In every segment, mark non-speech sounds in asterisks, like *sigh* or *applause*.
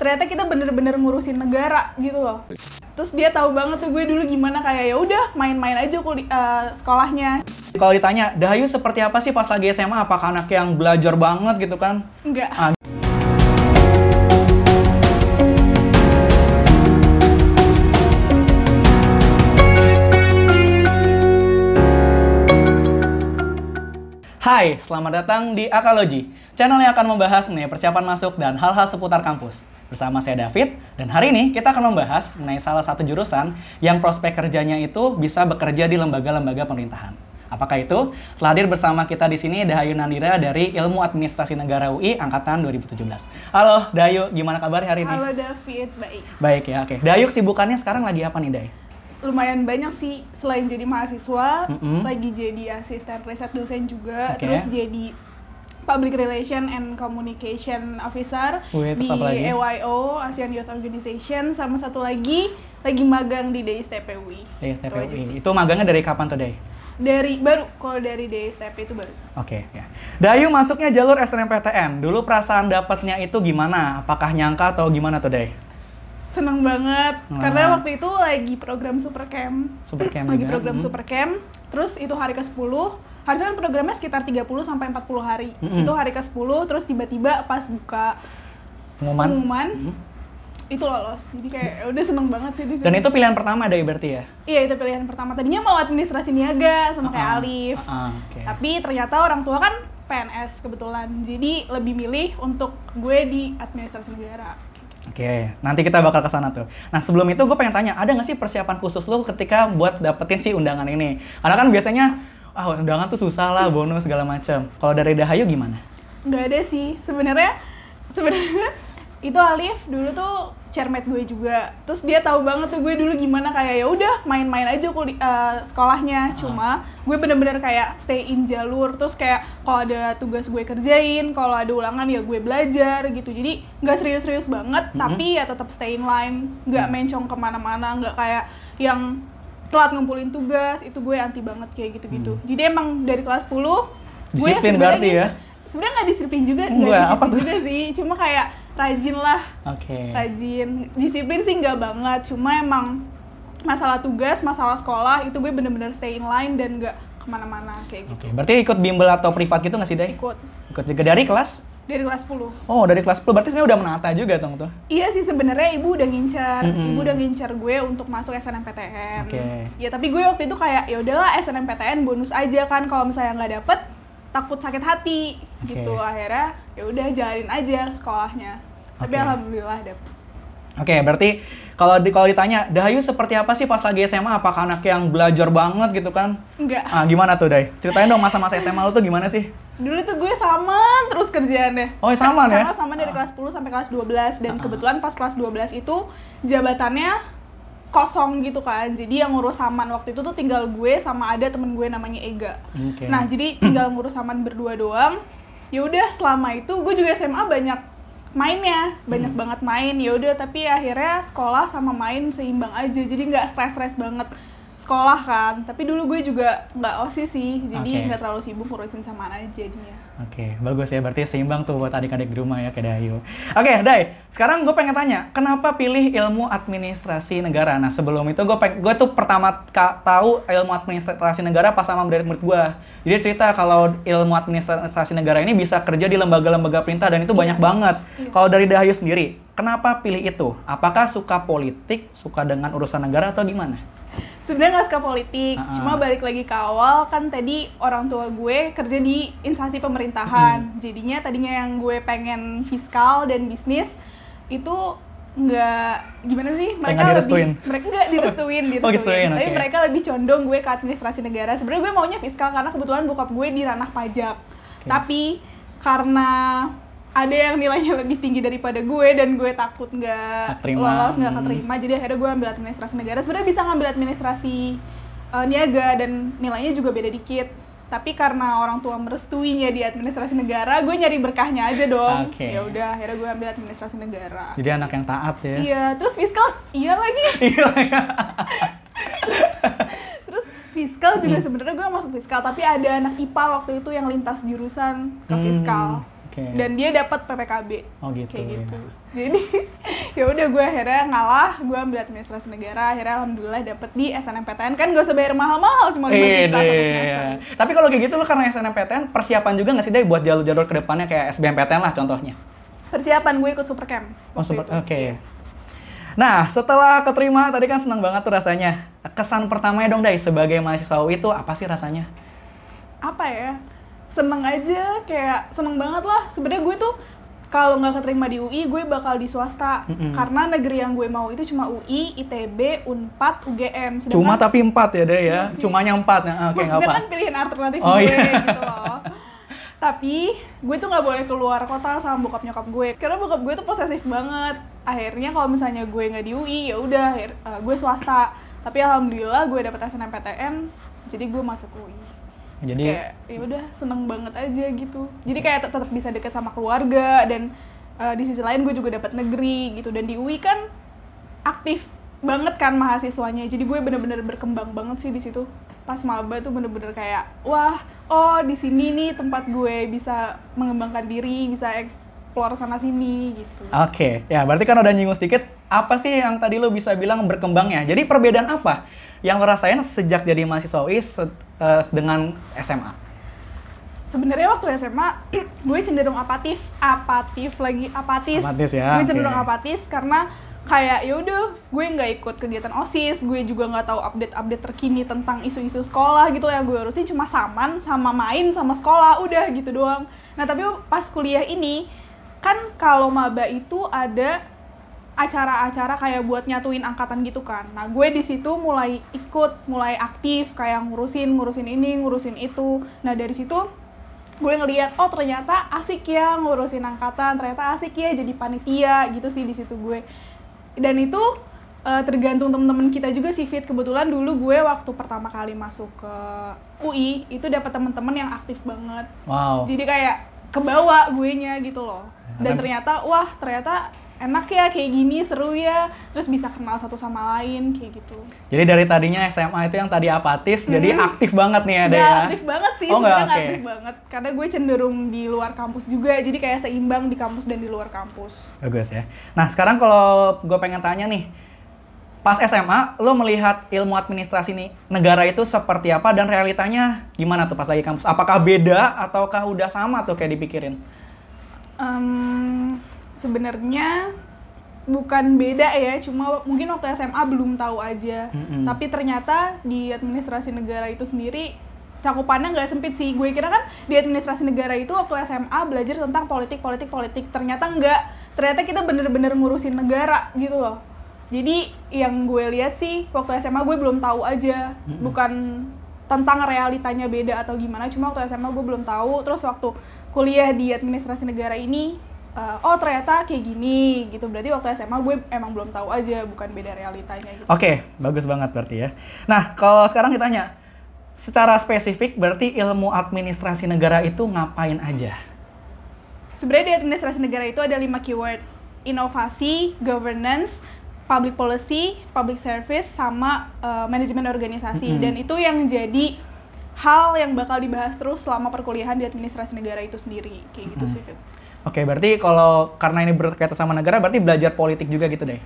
ternyata kita bener-bener ngurusin negara gitu loh terus dia tahu banget tuh gue dulu gimana kayak ya udah main-main aja kul uh, eh, sekolahnya kalau ditanya Dahyu seperti apa sih pas lagi SMA apakah anak yang belajar banget gitu kan enggak ah. Hai, selamat datang di Akalogi, channel yang akan membahas nih persiapan masuk dan hal-hal seputar kampus. Bersama saya David, dan hari ini kita akan membahas mengenai salah satu jurusan yang prospek kerjanya itu bisa bekerja di lembaga-lembaga pemerintahan. Apakah itu? Telah hadir bersama kita di sini Dayu Nandira dari Ilmu Administrasi Negara UI Angkatan 2017. Halo Dayu, gimana kabar hari ini? Halo David, baik. Baik ya, oke. Dayu kesibukannya sekarang lagi apa nih Day? lumayan banyak sih selain jadi mahasiswa mm -hmm. lagi jadi asisten riset dosen juga okay. terus jadi Public Relation and Communication Officer Wih, di EYO Asian Youth Organization sama satu lagi lagi magang di DSTPUI. DSTPUI. Itu, itu magangnya dari kapan tuh, Day? Dari baru kalau dari DSTP itu baru. Oke, okay, ya. Dayu masuknya jalur SNMPTN. Dulu perasaan dapatnya itu gimana? Apakah nyangka atau gimana tuh, Day? Seneng banget hmm. karena waktu itu lagi program Supercamp. Supercamp lagi juga. program hmm. Supercamp. Terus itu hari ke-10 harusnya kan programnya sekitar 30 sampai 40 hari. Mm -hmm. Itu hari ke-10 terus tiba-tiba pas buka pengumuman, pengumuman mm -hmm. itu lolos. Jadi kayak ya udah seneng banget sih di sini. Dan itu pilihan pertama ada berarti ya? Iya, itu pilihan pertama. Tadinya mau administrasi niaga sama uh -huh. kayak Alif. Uh ah, -huh. Ah, okay. Tapi ternyata orang tua kan PNS kebetulan. Jadi lebih milih untuk gue di administrasi negara. Oke, okay. nanti kita bakal ke sana tuh. Nah, sebelum itu gue pengen tanya, ada nggak sih persiapan khusus lo ketika buat dapetin si undangan ini? Karena kan biasanya ah oh, undangan tuh susah lah bonus segala macam. Kalau dari Dahayu gimana? Nggak ada sih. Sebenarnya sebenarnya itu Alif dulu tuh cermet gue juga. Terus dia tahu banget tuh gue dulu gimana kayak ya udah main-main aja kuli, uh, sekolahnya. Cuma ah. gue bener-bener kayak stay in jalur. Terus kayak kalau ada tugas gue kerjain, kalau ada ulangan ya gue belajar gitu. Jadi nggak serius-serius banget, mm -hmm. tapi ya tetap stay in line, nggak mm. mencong kemana-mana, nggak kayak yang telat ngumpulin tugas itu gue anti banget kayak gitu-gitu hmm. jadi emang dari kelas 10 disiplin gue berarti ya sebenarnya nggak disiplin juga nggak apa tuh? juga sih cuma kayak rajin lah okay. rajin disiplin sih nggak banget cuma emang masalah tugas masalah sekolah itu gue bener-bener stay in line dan nggak kemana-mana kayak gitu. Oke, okay. berarti ikut bimbel atau privat gitu nggak sih Day? Ikut. Ikut juga dari kelas? Dari kelas 10. Oh, dari kelas 10. Berarti sebenarnya udah menata juga dong tuh. Iya sih sebenarnya ibu udah ngincar, mm -hmm. ibu udah ngincar gue untuk masuk SNMPTN. Oke. Okay. Ya tapi gue waktu itu kayak ya udahlah SNMPTN bonus aja kan kalau misalnya nggak dapet takut sakit hati okay. gitu akhirnya ya udah jalanin aja sekolahnya. Okay. Tapi alhamdulillah dapet. Oke, okay, berarti kalau di kalau ditanya, Dahayu seperti apa sih pas lagi SMA? Apakah anak yang belajar banget gitu kan? Enggak. Ah, gimana tuh, Day? Ceritain dong masa-masa SMA lu tuh gimana sih? Dulu tuh gue sama terus kerjaannya. Oh, sama ya? Sama sama dari kelas 10 sampai kelas 12 dan ah. kebetulan pas kelas 12 itu jabatannya kosong gitu kan jadi yang ngurus saman waktu itu tuh tinggal gue sama ada temen gue namanya Ega okay. nah jadi tinggal ngurus saman berdua doang Yaudah selama itu gue juga SMA banyak mainnya banyak hmm. banget main ya udah tapi akhirnya sekolah sama main seimbang aja jadi nggak stres stres banget sekolah kan tapi dulu gue juga nggak osis sih jadi nggak okay. terlalu sibuk ngurusin sama anak jadinya oke okay. bagus ya berarti seimbang tuh buat adik-adik di rumah ya kayak Dayu oke okay, Day sekarang gue pengen tanya kenapa pilih ilmu administrasi negara nah sebelum itu gue gue tuh pertama tahu ilmu administrasi negara pas sama dari murid gue jadi cerita kalau ilmu administrasi negara ini bisa kerja di lembaga-lembaga perintah dan itu iya. banyak yeah. banget yeah. kalau dari Dayu sendiri kenapa pilih itu apakah suka politik suka dengan urusan negara atau gimana sebenarnya nggak suka politik uh -uh. cuma balik lagi ke awal kan tadi orang tua gue kerja di instansi pemerintahan hmm. jadinya tadinya yang gue pengen fiskal dan bisnis itu nggak gimana sih mereka Jangan lebih mereka nggak direstuin *laughs* oh, direstuin, tapi okay. mereka lebih condong gue ke administrasi negara sebenarnya gue maunya fiskal karena kebetulan bokap gue di ranah pajak okay. tapi karena ada yang nilainya lebih tinggi daripada gue dan gue takut nggak lolos nggak hmm. terima jadi akhirnya gue ambil administrasi negara sebenarnya bisa ngambil administrasi uh, niaga dan nilainya juga beda dikit tapi karena orang tua merestuinya di administrasi negara gue nyari berkahnya aja dong okay. ya udah akhirnya gue ambil administrasi negara jadi anak yang taat ya iya terus fiskal iya lagi *laughs* iya *laughs* terus fiskal juga hmm. sebenarnya gue masuk fiskal tapi ada anak ipa waktu itu yang lintas jurusan ke hmm. fiskal hmm okay. dan dia dapat PPKB oh, gitu, kayak iya. gitu ya. jadi *laughs* ya udah gue akhirnya ngalah gue ambil administrasi negara akhirnya alhamdulillah dapet di SNMPTN kan gue usah mahal-mahal cuma lima eh, juta satu semester tapi kalau kayak gitu lo karena SNMPTN persiapan juga nggak sih deh buat jalur-jalur kedepannya kayak SBMPTN lah contohnya persiapan gue ikut supercamp oh super oke okay. Iya. Nah, setelah keterima tadi kan senang banget tuh rasanya. Kesan pertamanya dong, Dai, sebagai mahasiswa itu apa sih rasanya? Apa ya? seneng aja kayak seneng banget lah sebenarnya gue tuh kalau nggak keterima di UI gue bakal di swasta mm-hmm. karena negeri yang gue mau itu cuma UI, ITB, Unpad, UGM. Sedangkan, cuma tapi empat ya deh ya, cuma iya cumanya empat ya. Oke, okay, apa kan pilihan alternatif oh, gue yeah. gitu loh. tapi gue tuh nggak boleh keluar kota sama bokap nyokap gue karena bokap gue tuh posesif banget. Akhirnya kalau misalnya gue nggak di UI ya udah uh, gue swasta. Tapi alhamdulillah gue dapet SNMPTN jadi gue masuk UI jadi kayak ya udah seneng banget aja gitu jadi kayak tetap bisa dekat sama keluarga dan uh, di sisi lain gue juga dapat negeri gitu dan di UI kan aktif banget kan mahasiswanya jadi gue bener-bener berkembang banget sih di situ pas maba tuh bener-bener kayak wah oh di sini nih tempat gue bisa mengembangkan diri bisa explore sana sini gitu oke okay. ya berarti kan udah nyinggung sedikit apa sih yang tadi lo bisa bilang berkembangnya jadi perbedaan apa yang lo rasain sejak jadi mahasiswa UI se uh, eh, dengan SMA? Sebenarnya waktu SMA *clears throat* gue cenderung apatif, apatif lagi apatis. Apatis ya. Gue cenderung okay. apatis karena kayak yaudah gue nggak ikut kegiatan osis gue juga nggak tahu update update terkini tentang isu-isu sekolah gitu ya. gue harusnya cuma saman sama main sama sekolah udah gitu doang nah tapi pas kuliah ini kan kalau maba itu ada acara-acara kayak buat nyatuin angkatan gitu kan. Nah, gue di situ mulai ikut, mulai aktif kayak ngurusin, ngurusin ini, ngurusin itu. Nah, dari situ gue ngeliat, oh ternyata asik ya ngurusin angkatan, ternyata asik ya jadi panitia gitu sih di situ gue. Dan itu eh, tergantung temen-temen kita juga sih fit. Kebetulan dulu gue waktu pertama kali masuk ke UI itu dapat temen-temen yang aktif banget. Wow. Jadi kayak kebawa gue nya gitu loh. Dan ternyata wah ternyata enak ya kayak gini seru ya terus bisa kenal satu sama lain kayak gitu jadi dari tadinya SMA itu yang tadi apatis hmm. jadi aktif banget nih ada ya aktif banget sih oh, enggak, okay. aktif banget karena gue cenderung di luar kampus juga jadi kayak seimbang di kampus dan di luar kampus bagus ya nah sekarang kalau gue pengen tanya nih pas SMA lo melihat ilmu administrasi nih negara itu seperti apa dan realitanya gimana tuh pas lagi kampus apakah beda ataukah udah sama tuh kayak dipikirin um, sebenarnya bukan beda ya, cuma mungkin waktu SMA belum tahu aja. Mm-hmm. Tapi ternyata di administrasi negara itu sendiri cakupannya nggak sempit sih. Gue kira kan di administrasi negara itu waktu SMA belajar tentang politik, politik, politik. Ternyata nggak. Ternyata kita bener-bener ngurusin negara gitu loh. Jadi yang gue lihat sih waktu SMA gue belum tahu aja, mm-hmm. bukan tentang realitanya beda atau gimana. Cuma waktu SMA gue belum tahu. Terus waktu kuliah di administrasi negara ini uh, oh ternyata kayak gini gitu berarti waktu SMA gue emang belum tahu aja bukan beda realitanya gitu. Oke okay, bagus banget berarti ya. Nah kalau sekarang kita ditanya secara spesifik berarti ilmu administrasi negara itu ngapain aja? Sebenarnya di administrasi negara itu ada lima keyword inovasi, governance, public policy, public service, sama uh, manajemen organisasi mm -hmm. dan itu yang jadi hal yang bakal dibahas terus selama perkuliahan di administrasi negara itu sendiri kayak gitu mm -hmm. sih. Oke, berarti kalau karena ini berkaitan sama negara, berarti belajar politik juga gitu deh?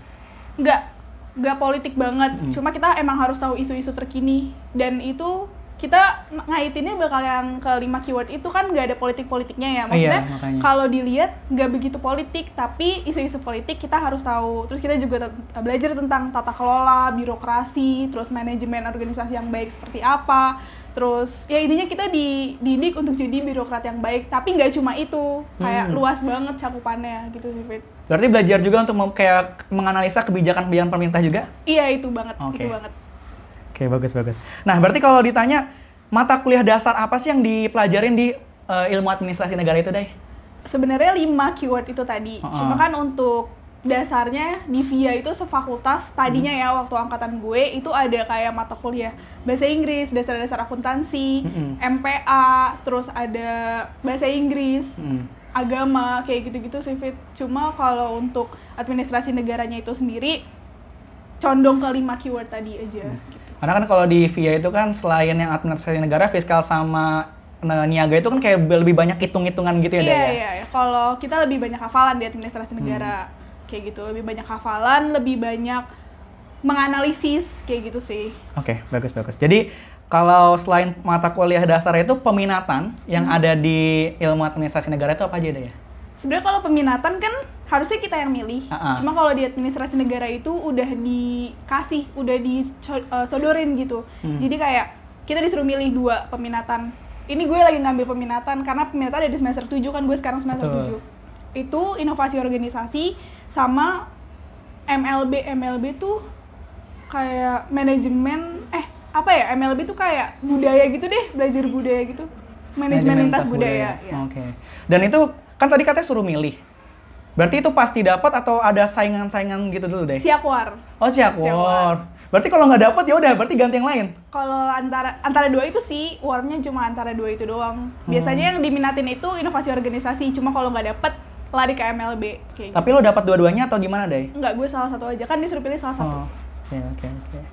Enggak, enggak politik banget. Mm. Cuma kita emang harus tahu isu-isu terkini. Dan itu kita ngaitinnya bakal yang kelima keyword itu kan nggak ada politik-politiknya ya. Maksudnya iya, kalau dilihat nggak begitu politik, tapi isu-isu politik kita harus tahu. Terus kita juga belajar tentang tata kelola, birokrasi, terus manajemen organisasi yang baik seperti apa terus ya intinya kita dididik untuk jadi birokrat yang baik tapi nggak cuma itu kayak hmm. luas banget cakupannya gitu sih Fit. Berarti belajar juga untuk kayak menganalisa kebijakan-kebijakan pemerintah juga? Iya itu banget, okay. itu banget. Oke okay, bagus bagus. Nah berarti kalau ditanya mata kuliah dasar apa sih yang dipelajarin di uh, ilmu administrasi negara itu deh? Sebenarnya lima keyword itu tadi. Uh -uh. Cuma kan untuk dasarnya di VIA itu sefakultas tadinya hmm. ya waktu angkatan gue itu ada kayak mata kuliah bahasa Inggris, dasar-dasar akuntansi, hmm. MPA, terus ada bahasa Inggris, hmm. agama kayak gitu-gitu sih Fit. Cuma kalau untuk administrasi negaranya itu sendiri condong ke lima keyword tadi aja. Hmm. Gitu. Karena kan kalau di VIA itu kan selain yang administrasi negara, fiskal sama nah, niaga itu kan kayak lebih banyak hitung-hitungan gitu ya, iya, ya? iya, iya. Ya? Kalau kita lebih banyak hafalan di administrasi hmm. negara. Hmm kayak gitu lebih banyak hafalan lebih banyak menganalisis kayak gitu sih oke okay, bagus bagus jadi kalau selain mata kuliah dasar itu peminatan yang hmm. ada di ilmu administrasi negara itu apa aja deh ya sebenarnya kalau peminatan kan harusnya kita yang milih. Uh -uh. Cuma kalau di administrasi negara itu udah dikasih, udah disodorin eh, gitu. Hmm. Jadi kayak kita disuruh milih dua peminatan. Ini gue lagi ngambil peminatan karena peminatan ada di semester 7 kan gue sekarang semester Betul. 7 itu inovasi organisasi sama MLB MLB tuh kayak manajemen eh apa ya MLB tuh kayak budaya gitu deh belajar budaya gitu manajemen lintas budaya, budaya. Ya. oke okay. dan itu kan tadi katanya suruh milih berarti itu pasti dapat atau ada saingan-saingan gitu dulu deh siap war oh siakwar, war berarti kalau nggak dapat ya udah berarti ganti yang lain kalau antara antara dua itu sih warnya cuma antara dua itu doang hmm. biasanya hmm. yang diminatin itu inovasi organisasi cuma kalau nggak dapet lari ke MLB kayak Tapi gitu. lo dapat dua-duanya atau gimana, deh? Enggak, gue salah satu aja. Kan disuruh pilih salah satu. Oh. Oke, okay, oke, okay, oke. Okay.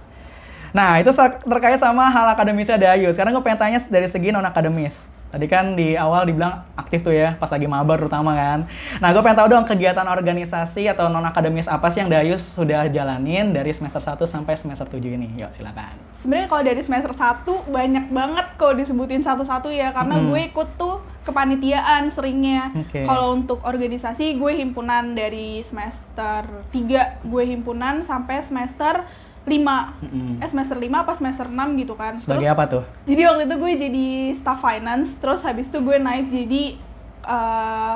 Nah, itu terkait sama hal akademisnya Dayu. Sekarang gue pengen tanya dari segi non-akademis. Tadi kan di awal dibilang aktif tuh ya, pas lagi mabar terutama kan. Nah, gue pengen tahu dong kegiatan organisasi atau non-akademis apa sih yang Dayus sudah jalanin dari semester 1 sampai semester 7 ini? Yuk, silakan. Sebenarnya kalau dari semester 1 banyak banget kok disebutin satu-satu ya, karena hmm. gue ikut tuh kepanitiaan seringnya. Okay. Kalau untuk organisasi, gue himpunan dari semester 3, gue himpunan sampai semester lima mm-hmm. eh semester lima apa semester enam gitu kan sebagai terus, apa tuh jadi waktu itu gue jadi staff finance terus habis itu gue naik jadi uh,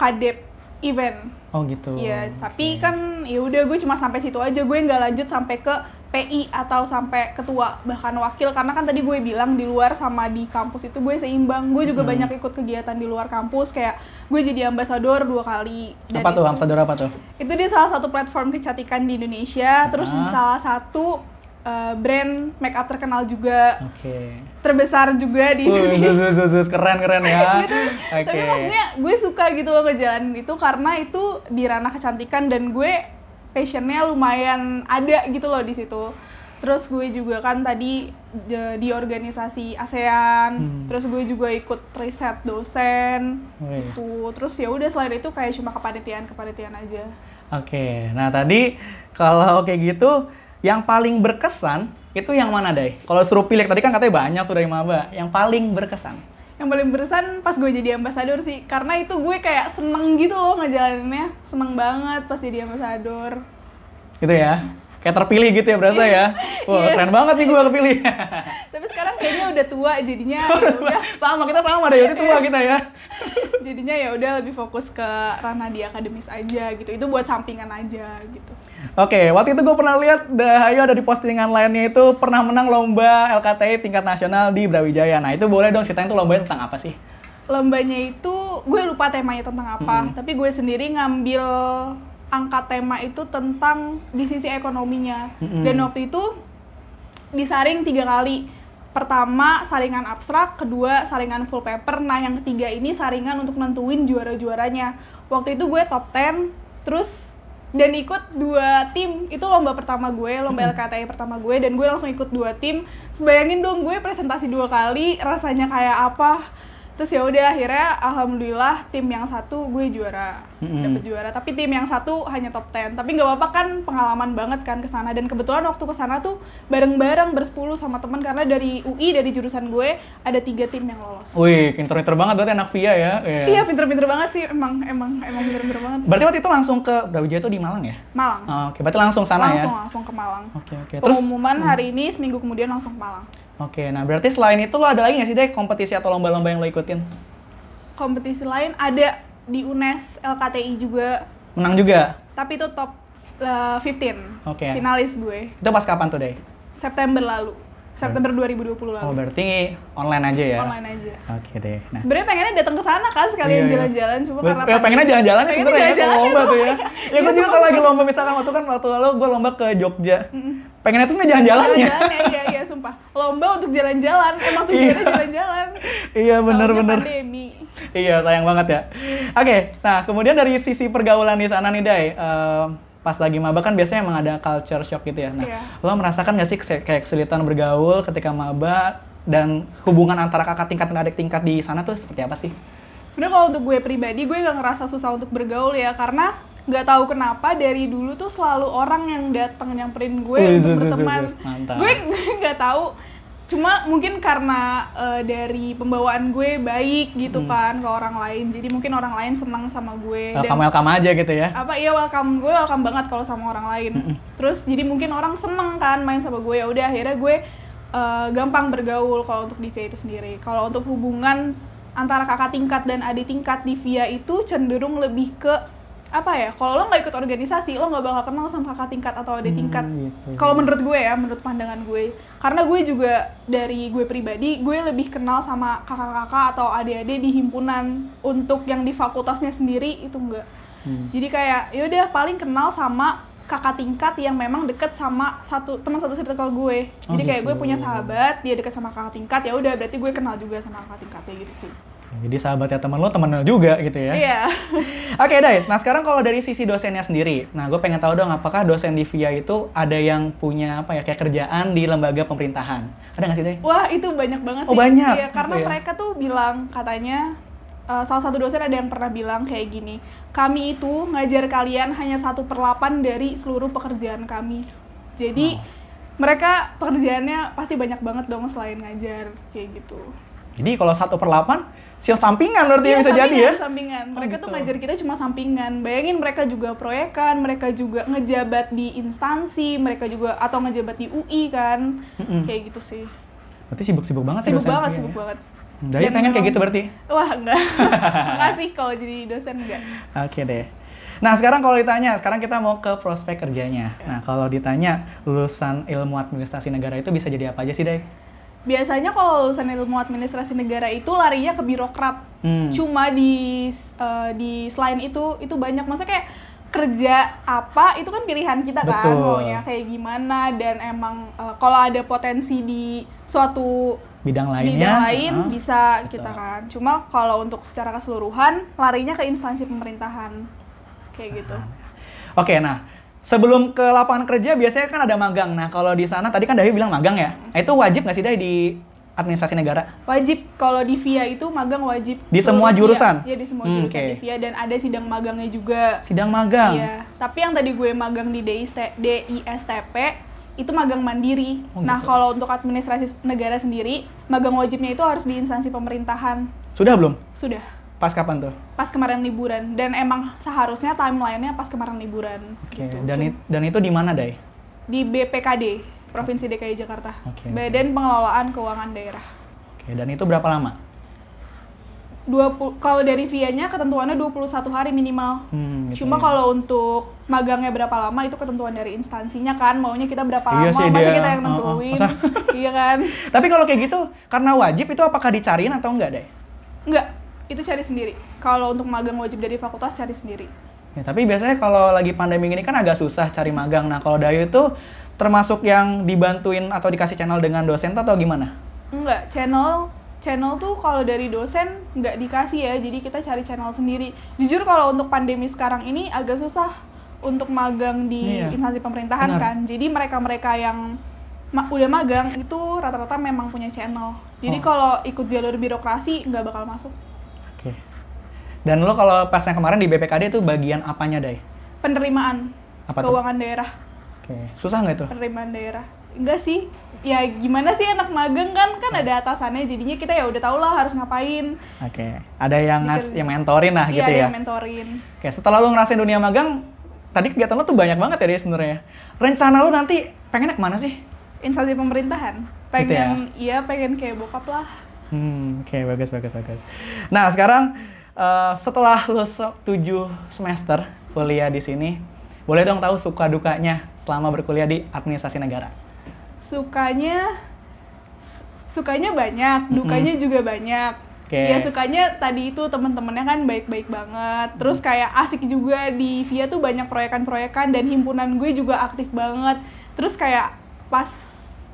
kadep event oh gitu ya okay. tapi kan ya udah gue cuma sampai situ aja gue nggak lanjut sampai ke PI atau sampai ketua bahkan wakil karena kan tadi gue bilang di luar sama di kampus itu gue seimbang gue juga hmm. banyak ikut kegiatan di luar kampus kayak gue jadi ambasador dua kali dan apa tuh ambasador apa tuh itu dia salah satu platform kecantikan di Indonesia uh -huh. terus ah. salah satu eh, brand make up terkenal juga okay. terbesar juga di Indonesia keren keren ya *laughs* gitu. okay. tapi maksudnya gue suka gitu loh jalan itu karena itu di ranah kecantikan dan gue passionnya lumayan ada gitu loh di situ terus gue juga kan tadi di, di organisasi ASEAN hmm. terus gue juga ikut riset dosen Wih. Oh, iya. gitu. terus ya udah selain itu kayak cuma kepanitiaan kepanitiaan aja oke nah tadi kalau kayak gitu yang paling berkesan itu yang mana deh kalau suruh pilih tadi kan katanya banyak tuh dari maba yang paling berkesan yang paling berkesan pas gue jadi ambasador sih karena itu gue kayak seneng gitu loh ngejalaninnya seneng banget pas jadi ambasador gitu ya kayak terpilih gitu ya berasa ya *laughs* wah wow, iya. keren banget nih gue kepilih *laughs* tapi sekarang kayaknya udah tua jadinya udah. *laughs* sama kita sama deh itu tua iya. kita ya *laughs* jadinya ya udah lebih fokus ke ranah di akademis aja gitu itu buat sampingan aja gitu oke okay, waktu itu gue pernah lihat Dahayu ada di postingan lainnya itu pernah menang lomba LKTI tingkat nasional di Brawijaya nah itu boleh dong ceritain tuh lombanya tentang apa sih lombanya itu gue lupa temanya tentang apa hmm. tapi gue sendiri ngambil angka tema itu tentang di sisi ekonominya hmm. dan waktu itu disaring tiga kali pertama saringan abstrak, kedua saringan full paper, nah yang ketiga ini saringan untuk nentuin juara-juaranya. Waktu itu gue top 10, terus dan ikut dua tim itu lomba pertama gue lomba LKTI pertama gue dan gue langsung ikut dua tim sebayangin dong gue presentasi dua kali rasanya kayak apa terus ya udah akhirnya alhamdulillah tim yang satu gue juara mm-hmm. dapet juara tapi tim yang satu hanya top ten. tapi nggak apa-apa kan pengalaman banget kan ke sana dan kebetulan waktu ke sana tuh bareng-bareng bersepuluh sama teman karena dari UI dari jurusan gue ada tiga tim yang lolos wih pinter-pinter banget berarti anak via ya yeah. iya pinter-pinter banget sih emang emang emang pinter-pinter banget berarti waktu itu langsung ke Brawijaya tuh di Malang ya Malang oh, oke okay. berarti langsung sana langsung, ya langsung langsung ke Malang oke okay, oke okay. terus pengumuman hari hmm. ini seminggu kemudian langsung ke Malang Oke, nah berarti selain itu lo ada lagi nggak sih deh kompetisi atau lomba-lomba yang lo ikutin? Kompetisi lain ada di UNES LKTI juga. Menang juga? Tapi itu top uh, eh, 15. Oke. Finalis gue. Itu pas kapan tuh, deh? September lalu. September 2020 lalu. Oh, berarti online aja ya? Online aja. Oke okay, deh. Nah. Sebenarnya pengennya datang ke sana kan sekalian jalan-jalan iya, iya. cuma karena ya, pengennya jalan-jalan ya sebenarnya ya, jalan -jalan lomba tuh ya. *laughs* Ya, gue juga iya, kalau lagi lomba misalkan waktu kan waktu lalu gue lomba ke Jogja. Pengennya tuh sebenarnya jalan-jalan ya. Jalan, ya, iya. iya sumpah lomba untuk jalan-jalan emang tujuannya iya. jalan-jalan *laughs* iya bener-bener pandemi iya sayang banget ya oke okay, nah kemudian dari sisi pergaulan di sana nih Day uh, pas lagi maba kan biasanya emang ada culture shock gitu ya. Nah, yeah. lo merasakan gak sih kayak kesulitan bergaul ketika maba dan hubungan antara kakak tingkat dan adik tingkat di sana tuh seperti apa sih? Sebenarnya kalau untuk gue pribadi, gue gak ngerasa susah untuk bergaul ya, karena nggak tahu kenapa dari dulu tuh selalu orang yang datang nyamperin gue Wih, oh, iya, untuk iya, iya, berteman. *laughs* Gue nggak tahu. Cuma mungkin karena uh, dari pembawaan gue baik gitu hmm. kan ke orang lain. Jadi mungkin orang lain senang sama gue. Welcome Dan, welcome aja gitu ya. Apa iya welcome gue welcome banget kalau sama orang lain. Mm Terus jadi mungkin orang seneng kan main sama gue ya udah akhirnya gue uh, gampang bergaul kalau untuk di itu sendiri. Kalau untuk hubungan antara kakak tingkat dan adik tingkat di via itu cenderung lebih ke apa ya kalau lo nggak ikut organisasi lo nggak bakal kenal sama kakak tingkat atau adik hmm, tingkat hmm, gitu. kalau menurut gue ya menurut pandangan gue karena gue juga dari gue pribadi gue lebih kenal sama kakak-kakak atau adik-adik di himpunan untuk yang di fakultasnya sendiri itu enggak hmm. jadi kayak yaudah paling kenal sama kakak tingkat yang memang deket sama satu teman satu circle gue jadi oh, gitu. kayak gue gitu. punya sahabat dia deket sama kakak tingkat ya udah berarti gue kenal juga sama kakak tingkatnya gitu sih jadi sahabat ya teman lo teman lo juga gitu ya. Iya. Yeah. *laughs* Oke okay, nah sekarang kalau dari sisi dosennya sendiri, nah gue pengen tahu dong apakah dosen di VIA itu ada yang punya apa ya kayak kerjaan di lembaga pemerintahan? Ada nggak sih Dai? Wah itu banyak banget oh, sih. Oh banyak. Ya, karena gitu ya. mereka tuh bilang katanya uh, salah satu dosen ada yang pernah bilang kayak gini, kami itu ngajar kalian hanya satu per delapan dari seluruh pekerjaan kami. Jadi wow. mereka pekerjaannya pasti banyak banget dong selain ngajar kayak gitu. Jadi kalau satu per 8 siang sampingan berarti iya, bisa sampingan, jadi ya. Sampingan. Mereka oh, tuh gitu. ngajar kita cuma sampingan. Bayangin mereka juga proyekan, mereka juga ngejabat di instansi, mereka juga atau ngejabat di UI kan. Mm-mm. Kayak gitu sih. Berarti sibuk-sibuk banget sibuk ya Banget, iya, sibuk ya. banget, sibuk banget. Jadi pengen kayak gitu berarti? Wah, enggak. Makasih *laughs* kalau jadi dosen enggak. Oke okay deh. Nah, sekarang kalau ditanya, sekarang kita mau ke prospek kerjanya. Iya. Nah, kalau ditanya lulusan ilmu administrasi negara itu bisa jadi apa aja sih, Day? biasanya kalau lulusan ilmu administrasi negara itu larinya ke birokrat. Hmm. Cuma di uh, di selain itu itu banyak masa kayak kerja apa itu kan pilihan kita kan, Betul. kan maunya kayak gimana dan emang uh, kalau ada potensi di suatu bidang lainnya bidang lain uh, bisa betul. kita kan. Cuma kalau untuk secara keseluruhan larinya ke instansi pemerintahan. Kayak gitu. Ya. Oke, okay, nah sebelum ke lapangan kerja biasanya kan ada magang. Nah, kalau di sana tadi kan Dahi bilang magang ya. Nah, itu wajib nggak sih Dahi di administrasi negara? Wajib. Kalau di VIA itu magang wajib. Di semua jurusan? Iya, di semua hmm, jurusan okay. di VIA. Dan ada sidang magangnya juga. Sidang magang? Iya. Tapi yang tadi gue magang di DISTP, itu magang mandiri. Oh, nah, gitu. Nah, kalau untuk administrasi negara sendiri, magang wajibnya itu harus di instansi pemerintahan. Sudah belum? Sudah. Pas kapan tuh? Pas kemarin liburan dan emang seharusnya timelinenya pas kemarin liburan. Oke. Okay. Gitu. Dan it, dan itu di mana, Dai? Di BPKD, Provinsi DKI Jakarta. Okay. Badan Pengelolaan Keuangan Daerah. Oke, okay. dan itu berapa lama? 20 kalau dari via-nya ketentuannya 21 hari minimal. Hmm, gitu Cuma ya. kalau untuk magangnya berapa lama itu ketentuan dari instansinya kan maunya kita berapa iya lama sih, kita yang oh, oh, nentuin. Uh, *laughs* uh, iya kan? Tapi kalau kayak gitu karena wajib itu apakah dicariin atau enggak deh? Enggak, itu cari sendiri. Kalau untuk magang wajib dari fakultas cari sendiri. Ya, tapi biasanya kalau lagi pandemi ini kan agak susah cari magang. Nah, kalau Dayu itu termasuk yang dibantuin atau dikasih channel dengan dosen atau gimana? Enggak, channel channel tuh kalau dari dosen nggak dikasih ya, jadi kita cari channel sendiri. Jujur kalau untuk pandemi sekarang ini agak susah untuk magang di iya. instansi pemerintahan Benar. kan. Jadi mereka-mereka yang ma udah magang itu rata-rata memang punya channel. Jadi oh. kalau ikut jalur birokrasi nggak bakal masuk. Oke. Dan lo kalau pas yang kemarin di BPKD itu bagian apanya, Day? Penerimaan. Apa Keuangan itu? daerah. Oke. Susah nggak itu? Penerimaan daerah. Enggak sih. Ya gimana sih anak magang kan kan ada atasannya jadinya kita ya udah tau lah harus ngapain. Oke. Ada yang ngas yang mentorin lah iya, gitu ya. Iya, mentorin. Oke, setelah lo ngerasain dunia magang, tadi kegiatan lo tuh banyak banget ya sebenarnya. Rencana lo nanti pengen pengennya mana sih? Instansi pemerintahan. Pengen, gitu ya? iya pengen kayak bokap lah Hmm, oke okay, bagus bagus bagus. Nah sekarang uh, setelah lu tujuh semester kuliah di sini, boleh dong tahu suka dukanya selama berkuliah di administrasi negara? Sukanya sukanya banyak, dukanya -hmm. juga banyak. Okay. Ya sukanya tadi itu teman-temannya kan baik-baik banget. Terus kayak asik juga di Via tuh banyak proyekan-proyekan dan himpunan gue juga aktif banget. Terus kayak pas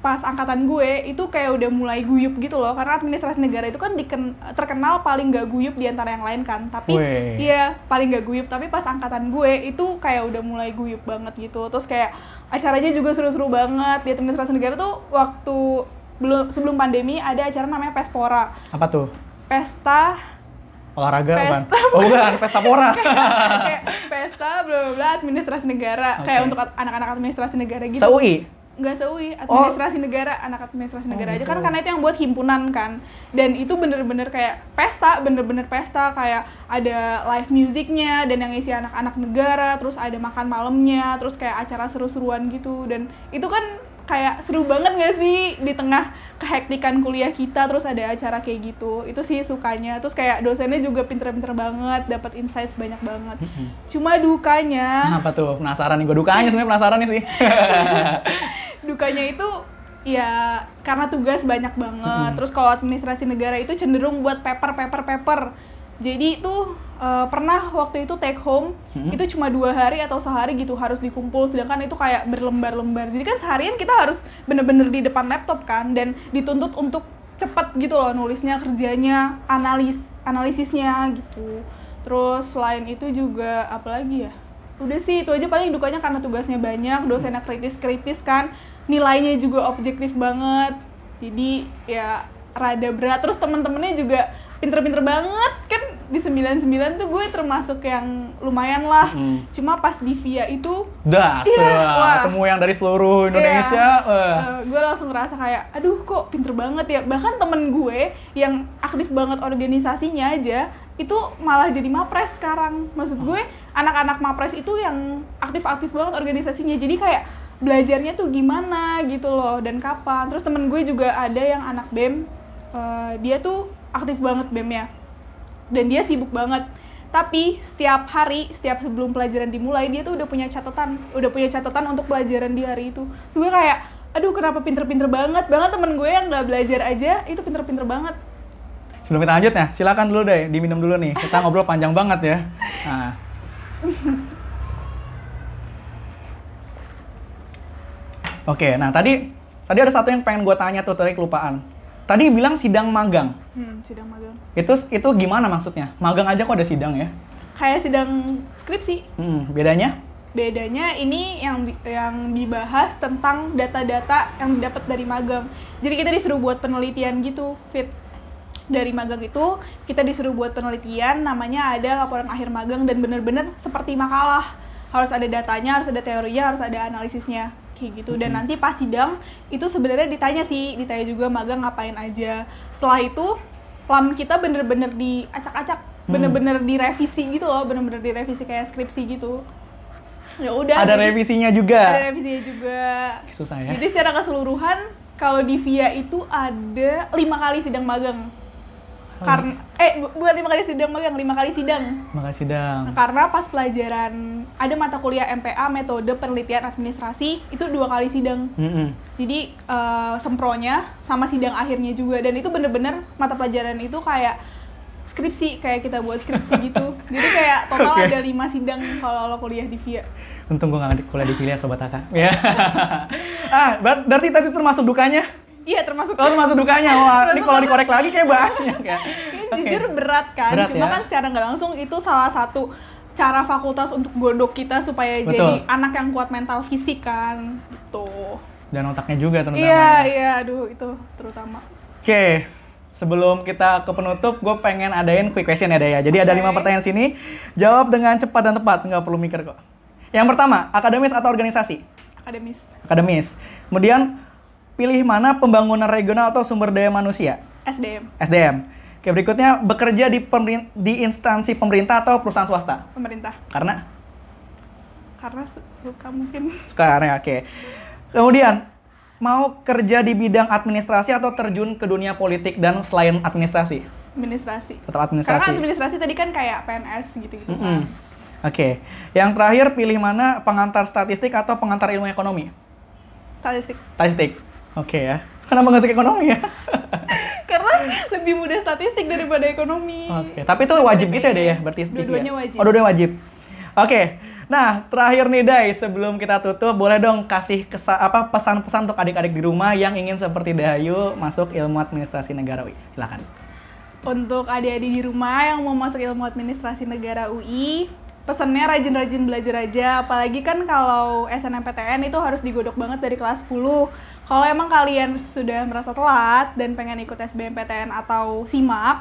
pas angkatan gue itu kayak udah mulai guyup gitu loh karena administrasi negara itu kan diken, terkenal paling gak guyup di antara yang lain kan tapi iya paling gak guyup tapi pas angkatan gue itu kayak udah mulai guyup banget gitu terus kayak acaranya juga seru-seru banget di administrasi negara tuh waktu belum sebelum pandemi ada acara namanya Pespora apa tuh pesta olahraga pesta, oh, bukan? Oh bukan, pesta pora. kayak, *laughs* kayak pesta bla bla administrasi negara, okay. kayak untuk anak-anak administrasi negara gitu. UI nggak seui administrasi oh. negara anak administrasi oh, negara aja kan karena itu yang buat himpunan kan dan itu bener-bener kayak pesta bener-bener pesta kayak ada live musicnya dan yang isi anak-anak negara terus ada makan malamnya terus kayak acara seru-seruan gitu dan itu kan kayak seru banget gak sih di tengah kehektikan kuliah kita terus ada acara kayak gitu itu sih sukanya terus kayak dosennya juga pinter-pinter banget dapat insight banyak banget cuma dukanya apa tuh penasaran nih gue dukanya sebenarnya penasaran nih sih *laughs* dukanya itu ya karena tugas banyak banget hmm. terus kalau administrasi negara itu cenderung buat paper paper paper jadi itu uh, eh, pernah waktu itu take home hmm. itu cuma dua hari atau sehari gitu harus dikumpul sedangkan itu kayak berlembar-lembar jadi kan seharian kita harus bener-bener di depan laptop kan dan dituntut untuk cepat gitu loh nulisnya kerjanya analis analisisnya gitu terus selain itu juga apalagi ya udah sih itu aja paling dukanya karena tugasnya banyak dosennya hmm. kritis kritis kan nilainya juga objektif banget jadi ya rada berat terus temen-temennya juga pinter-pinter banget kan di 99 tuh gue termasuk yang lumayan lah hmm. cuma pas di via itu dah, iya, yeah, ketemu yang dari seluruh iya. Indonesia yeah. uh. Eh, uh, gue langsung ngerasa kayak aduh kok pinter banget ya bahkan temen gue yang aktif banget organisasinya aja itu malah jadi mapres sekarang maksud hmm. gue anak-anak mapres itu yang aktif-aktif banget organisasinya jadi kayak belajarnya tuh gimana gitu loh dan kapan terus temen gue juga ada yang anak bem uh, dia tuh aktif banget bemnya dan dia sibuk banget tapi setiap hari setiap sebelum pelajaran dimulai dia tuh udah punya catatan udah punya catatan untuk pelajaran di hari itu so, gue kayak aduh kenapa pinter-pinter banget banget temen gue yang nggak belajar aja itu pinter-pinter banget sebelum kita lanjut ya silakan dulu deh diminum dulu nih kita ngobrol panjang banget ya nah. *laughs* Oke, okay, nah tadi tadi ada satu yang pengen gue tanya tuh tadi kelupaan. Tadi bilang sidang magang. Hmm, sidang magang. Itu itu gimana maksudnya? Magang aja kok ada sidang ya? Kayak sidang skripsi. Hmm, bedanya? Bedanya ini yang yang dibahas tentang data-data yang didapat dari magang. Jadi kita disuruh buat penelitian gitu, fit dari magang itu kita disuruh buat penelitian namanya ada laporan akhir magang dan bener-bener seperti makalah harus ada datanya harus ada teorinya harus ada analisisnya kayak gitu. Dan nanti pas sidang itu sebenarnya ditanya sih, ditanya juga magang ngapain aja. Setelah itu lam kita bener-bener diacak-acak, mm. bener-bener direvisi gitu loh, bener-bener direvisi kayak skripsi gitu. Ya udah. Ada jadi, revisinya juga. Ada revisinya juga. Susah ya. Jadi secara keseluruhan kalau di VIA itu ada lima kali sidang magang karena eh bukan lima kali sidang yang lima kali sidang lima kali sidang karena pas pelajaran ada mata kuliah MPA metode penelitian administrasi itu dua kali sidang mm -hmm. jadi uh, sempronya sama sidang akhirnya juga dan itu bener-bener mata pelajaran itu kayak skripsi kayak kita buat skripsi *laughs* gitu jadi kayak total okay. ada lima sidang kalau lo kuliah di via untung gue nggak kuliah di via sobat Aka *laughs* ya ah berarti tadi termasuk dukanya Iya termasuk. Oh, termasuk dukanya. Wah, ini kalau dikorek lagi kayak banyak ya. *laughs* Ini okay. jujur berat kan. Berat, Cuma ya? kan secara nggak langsung itu salah satu cara fakultas untuk gondok kita supaya Betul. jadi anak yang kuat mental fisik kan. tuh. Gitu. Dan otaknya juga terutama. Iya, ya. iya, aduh itu terutama. Oke. Okay. Sebelum kita ke penutup, gue pengen adain quick question ya, Daya. Jadi okay. ada lima pertanyaan sini, jawab dengan cepat dan tepat, nggak perlu mikir kok. Yang pertama, akademis atau organisasi? Akademis. Akademis. Kemudian pilih mana pembangunan regional atau sumber daya manusia? SDM. SDM. Oke, berikutnya bekerja di di instansi pemerintah atau perusahaan swasta? Pemerintah. Karena? Karena suka mungkin. *laughs* Suka karena ya, oke. Kemudian mau kerja di bidang administrasi atau terjun ke dunia politik dan selain administrasi? Administrasi. Tetap administrasi. Karena administrasi tadi kan kayak PNS gitu-gitu. Mm -hmm. Oke. Yang terakhir pilih mana pengantar statistik atau pengantar ilmu ekonomi? Statistik. Statistik. Oke okay, ya. Kenapa nggak suka ekonomi ya? *laughs* Karena lebih mudah statistik daripada ekonomi. Oke, okay. tapi itu wajib gitu ya deh ya, berarti Dua-duanya ya? wajib. Oh, dua-duanya wajib. Oke. Okay. Nah, terakhir nih Dai, sebelum kita tutup, boleh dong kasih kesa apa pesan-pesan untuk adik-adik di rumah yang ingin seperti Dayu masuk ilmu administrasi negara UI. Silakan. Untuk adik-adik di rumah yang mau masuk ilmu administrasi negara UI, pesannya rajin-rajin belajar aja. Apalagi kan kalau SNMPTN itu harus digodok banget dari kelas 10 kalau emang kalian sudah merasa telat dan pengen ikut SBMPTN atau SIMAK,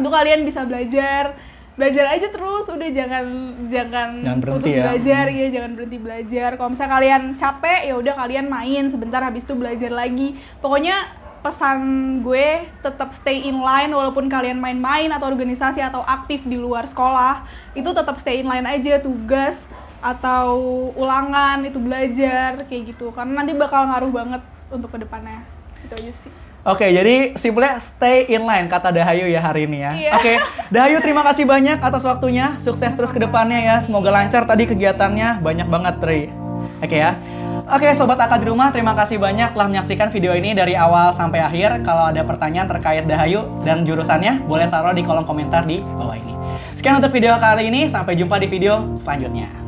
itu kalian bisa belajar belajar aja terus udah jangan jangan, jangan putus ya. belajar hmm. ya jangan berhenti belajar kalau misalnya kalian capek ya udah kalian main sebentar habis itu belajar lagi pokoknya pesan gue tetap stay in line walaupun kalian main-main atau organisasi atau aktif di luar sekolah itu tetap stay in line aja tugas atau ulangan itu belajar kayak gitu karena nanti bakal ngaruh banget untuk kedepannya itu aja sih Oke, okay, jadi simpelnya stay in line kata Dahayu ya hari ini ya. Iya. Oke, okay. Dahayu terima kasih banyak atas waktunya. Sukses terus ke depannya ya. Semoga lancar tadi kegiatannya banyak banget, Tri. Oke ya. Oke, sobat akad di rumah, terima kasih banyak telah menyaksikan video ini dari awal sampai akhir. Kalau ada pertanyaan terkait Dahayu dan jurusannya, boleh taruh di kolom komentar di bawah ini. Sekian untuk video kali ini, sampai jumpa di video selanjutnya.